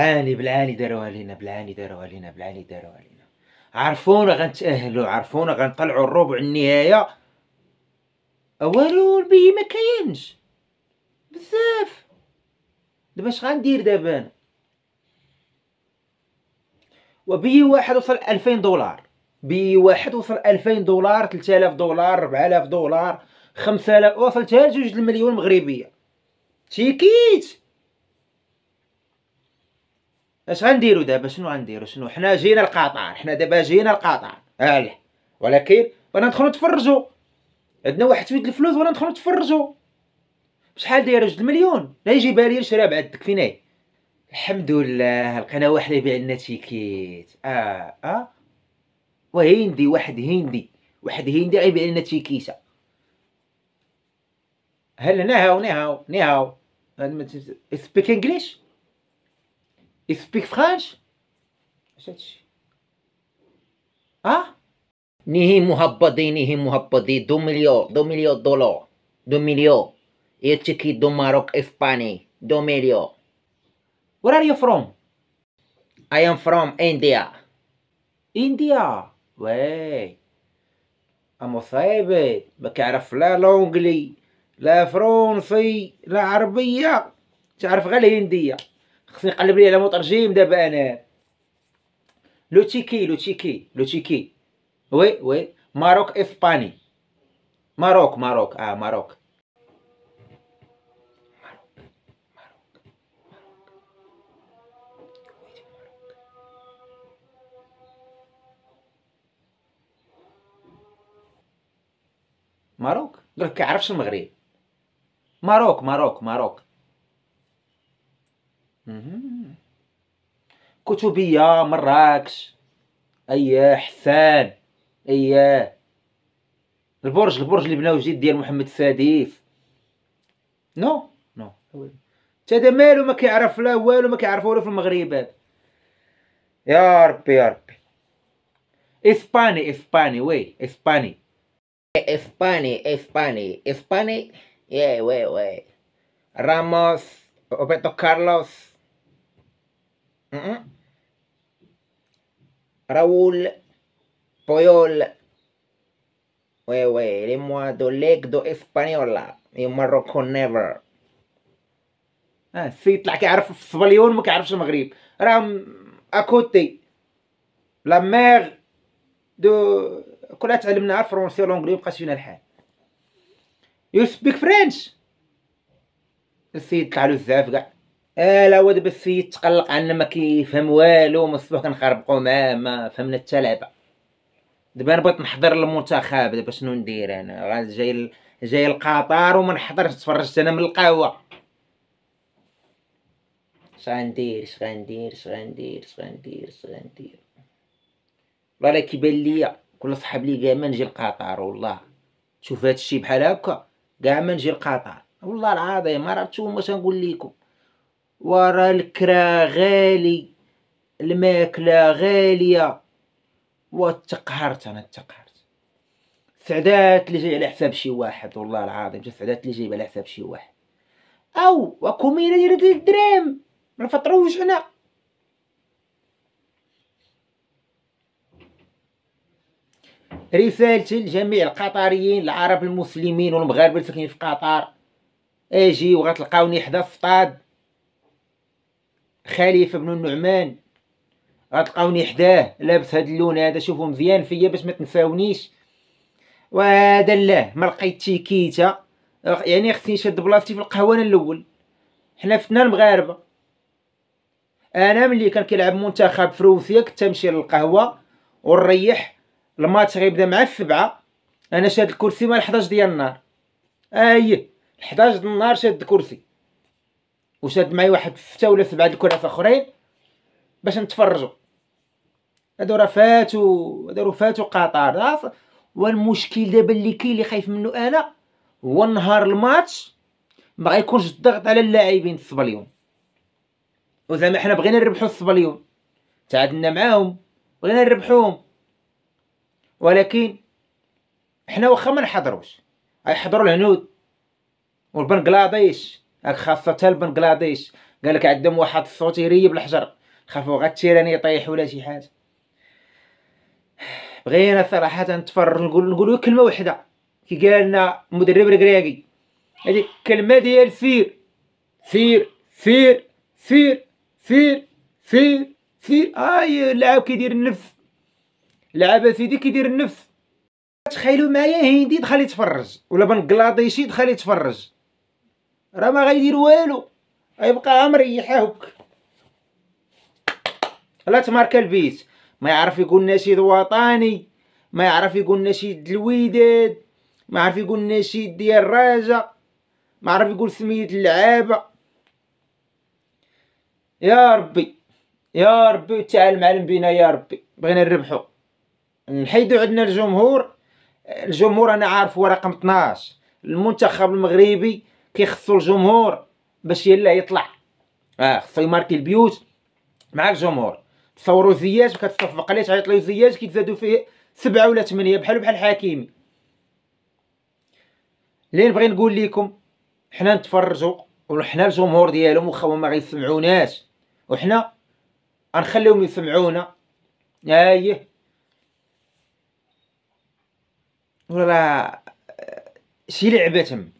بالعاني بالعاني داروها لينا بالعاني داروها لينا بالعاني داروها لينا عرفونا غنتأهلوا عرفونا غنطلعوا الربع النهاية والو البي ما كاينش بزاف دابا اش غندير دابا انا وبي واحد وصل 2000 دولار بي واحد وصل 2000 دولار 3000 دولار 4000 دولار 5000 وصلتها لجوج المليون مغربيه تيكيت اش غنديرو دابا شنو غنديرو شنو حنا جينا لقطر حنا دابا جينا لقطر اه ولكن وانا ندخلو نتفرجو عندنا واحد شويه الفلوس وانا ندخلو نتفرجو شحال داير جوج المليون لا يجيبها لي نشري بعد داك فيناي الحمد لله لقينا واحد يبيع لنا تيكيت اه اه وهندي واحد هندي واحد هندي غيبيع لنا تيكيته هل نهاو نهاو نهاو سبيك انجليش اي سبيك فرانش اش هادشي اه نيهي مهبدي نيهي مهبدي دو مليون دو مليون دولار دو مليون يتكي دو ماروك اسباني دو مليون Where are you from? I am from India. India. واي أما صايبي ما كيعرف لا لونجلي لا فرونسي لا عربية تعرف غير الهندية خصني نقلب لي على مترجم دابا انا لو لو تيكي تيكي لو تيكي وي وي ماروك اسباني ماروك ماروك اه ماروك ماروك قالك كيعرفش المغرب ماروك ماروك ماروك كتبية مراكش اييه حسان اييه البرج البرج اللي بناو جديد ديال محمد السادس نو نو تا هذا مالو ما كيعرف لا والو ما كيعرف والو في المغرب يا ربي يا ربي اسباني اسباني وي اسباني اسباني اسباني اسباني يا وي وي راموس روبرتو كارلوس راول بويول وي وي لي موا دو ليك دو اسبانيولا مرocco نيفر اه السيد طلع كيعرف الصبليون ما كيعرفش المغرب راه اكوتي لا ميغ دو كلها تعلمنا الفرنسي والانجلي بقات فينا الحال يو سبيك فرنش السيد طلع له بزاف كاع العواد آه، السيد تقلق عنا ما كيفهم والو من الصباح كنخربقو معاه ما فهمنا حتى لعبه دابا انا بغيت نحضر للمنتخب دابا شنو ندير انا جاي جاي لقطر وما نحضرش تفرجت انا من القهوه شغندير شغندير شغندير شغندير شغندير والله كيبان ليا كل صحاب لي كاع ما نجي لقطر والله شوف هادشي بحال هكا كاع ما نجي لقطر والله العظيم ما عرفتو ما تنقول لكم ورا الكرا غالي الماكلة غالية وتقهرت أنا تقهرت سعدات اللي جاي على حساب شي واحد والله العظيم جا سعدات اللي جايبة على حساب شي واحد أو وكمينة ديال ديال الدراهم من فترة رسالتي لجميع القطريين العرب المسلمين والمغاربه اللي ساكنين في قطر اجي وغتلقاوني حدا السطاد خليفه بن النعمان غتلقاوني حداه لابس هاد اللون هذا شوفوا مزيان فيا باش ما تنساونيش وهذا لا ما لقيت تيكيتا يعني خصني نشد بلاصتي في القهوه انا الاول حنا فتنا المغاربه انا ملي كان كيلعب منتخب في روسيا كنت نمشي للقهوه ونريح الماتش غيبدا مع السبعة انا شاد الكرسي مع 11 ديال النهار اي 11 د النهار شاد الكرسي وشاد معايا واحد فتة ولا سبعة الكراف اخرين باش نتفرجوا هادو راه فاتوا هادو فاتوا قطر والمشكل دابا اللي كاين اللي خايف منه انا هو نهار الماتش ما غيكونش الضغط على اللاعبين الصبليون وزعما حنا بغينا نربحو الصبليون تعادلنا معاهم بغينا نربحوهم ولكن حنا واخا ما نحضروش غيحضروا الهنود والبنغلاديش خاصه البنغلاديش قالك عندهم واحد الصوت يريب الحجر خافوا غا التيران يطيح ولا شي حاجه بغينا صراحه نتفرج نقول نقولوا كلمه وحده كي قال لنا مدرب الكريكي هذه الكلمه ديال سير سير سير سير سير سير هاي آه اللاعب كيدير النف لعب سيدي كيدير النف تخيلوا معايا هندي دخل يتفرج ولا بنغلاديشي دخل يتفرج راه ما غايدير والو غيبقى مريحه هك لا تمارك البيت ما يعرف يقول نشيد وطني ما يعرف يقول نشيد الوداد ما يعرف يقول نشيد ديال الراجا ما يعرف يقول سمية اللعابة يا ربي يا ربي تعال المعلم بينا يا ربي بغينا نربحو نحيدو عندنا الجمهور الجمهور انا عارف هو رقم 12 المنتخب المغربي كيخصو الجمهور باش يلا يطلع اه خصو يماركي البيوت مع الجمهور تصوروا زياج كتصفق عليه تعيط له زياج كيتزادوا فيه سبعة ولا ثمانية بحالو بحال حكيمي اللي نبغي نقول لكم حنا نتفرجوا وحنا الجمهور ديالهم واخا ما غيسمعوناش وحنا غنخليهم يسمعونا ايه ولا شي لعبه تم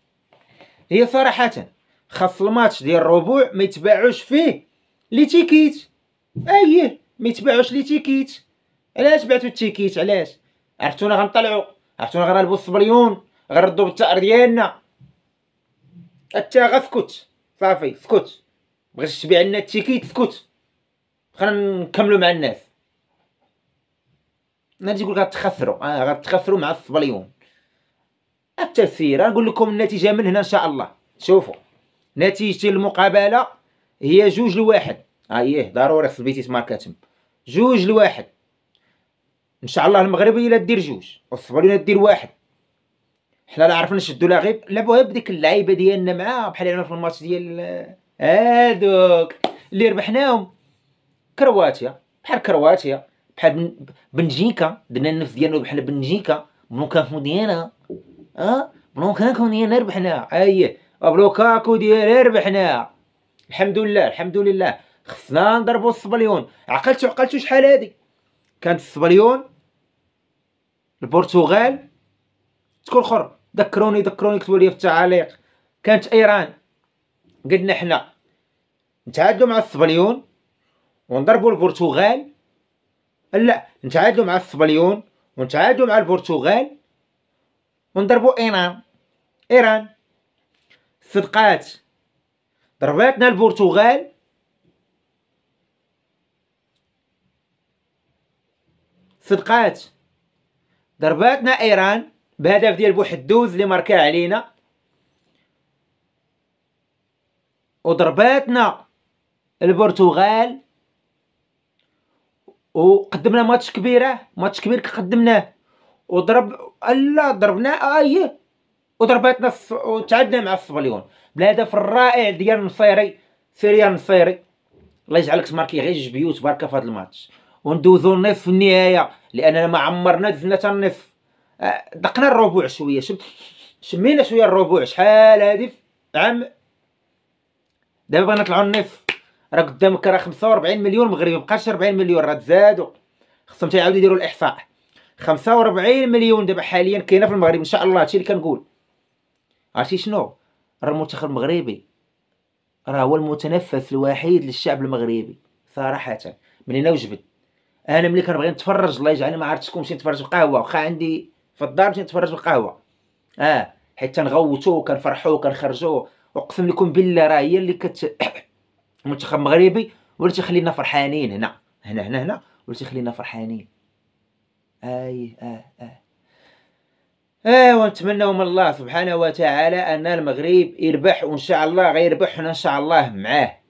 هي صراحه خاص الماتش ديال الربوع ما يتباعوش فيه لي تيكيت اييه ما يتباعوش لي تيكيت علاش بعتو التيكيت علاش عرفتونا غنطلعو عرفتونا غنلبو الصبليون غنردو بالتأر ديالنا غا سكت صافي سكت بغيتش تبيع لنا التيكيت سكت خلينا نكملو مع الناس الناس يقول غتخسرو اه غتخسرو مع الصبليون التفسير نقول لكم النتيجه من هنا ان شاء الله شوفوا نتيجه المقابله هي جوج لواحد آه، ايه ضروري في البيتيس ماركاتم جوج لواحد ان شاء الله المغرب الا دير جوج والصبرينا دير واحد حنا لا عرفنا نشدو لا غير لعبوها بديك اللعيبه ديالنا معاه بحال انا في الماتش ديال هادوك اللي ربحناهم كرواتيا بحال كرواتيا بحال بنجيكا درنا النفس ديالنا بحال بنجيكا ممكن ديالنا اه بلوكاكو ديالنا ربحنا اييه بلوكاكو ديال ربحنا الحمد لله الحمد لله خصنا نضربو الصبليون عقلتو عقلتو شحال هادي كانت الصبليون البرتغال تكون خر ذكروني ذكروني كتبوا لي في التعاليق كانت ايران قلنا حنا نتعادلوا مع الصبليون ونضربوا البرتغال لا نتعادلوا مع الصبليون ونتعادلوا مع البرتغال ونضربوا ايران نعم. ايران صدقات ضرباتنا البرتغال صدقات ضرباتنا ايران بهدف ديال بوحدوز اللي ماركاه علينا وضرباتنا البرتغال وقدمنا ماتش كبيره آه. ماتش كبير قدمناه وضرب الا ضربنا ايه وضرباتنا في... مع الصبليون بالهدف الرائع ديال نصيري سيريان نصيري الله يجعلك ماركي غير جوج بيوت بركه في هذا الماتش وندوزو النصف النهايه لاننا ما عمرنا دزنا حتى النصف آه، دقنا الربع شويه شم... شمينا شويه الربع شحال هادي عام دابا بغينا نطلعو النصف راه قدامك راه 45 مليون مغربي مبقاش 40 مليون راه تزادو خصهم تيعاودو يديرو الاحصاء 45 مليون دابا حاليا كاينه في المغرب ان شاء الله هادشي اللي كنقول عرفتي شنو راه المنتخب المغربي راه هو المتنفس الوحيد للشعب المغربي صراحه من هنا وجبد انا ملي كنبغي نتفرج الله يجعلني ما شي نتفرج القهوه واخا عندي في الدار مشيت نتفرج القهوه اه حيت تنغوتو كنفرحو كنخرجو اقسم لكم بالله راه هي اللي كت المنتخب المغربي ولا تخلينا فرحانين هنا هنا هنا هنا ولا تخلينا فرحانين اي اه اه آه ونتمنى من الله سبحانه وتعالى ان المغرب يربح وان شاء الله غيربح حنا ان شاء الله معاه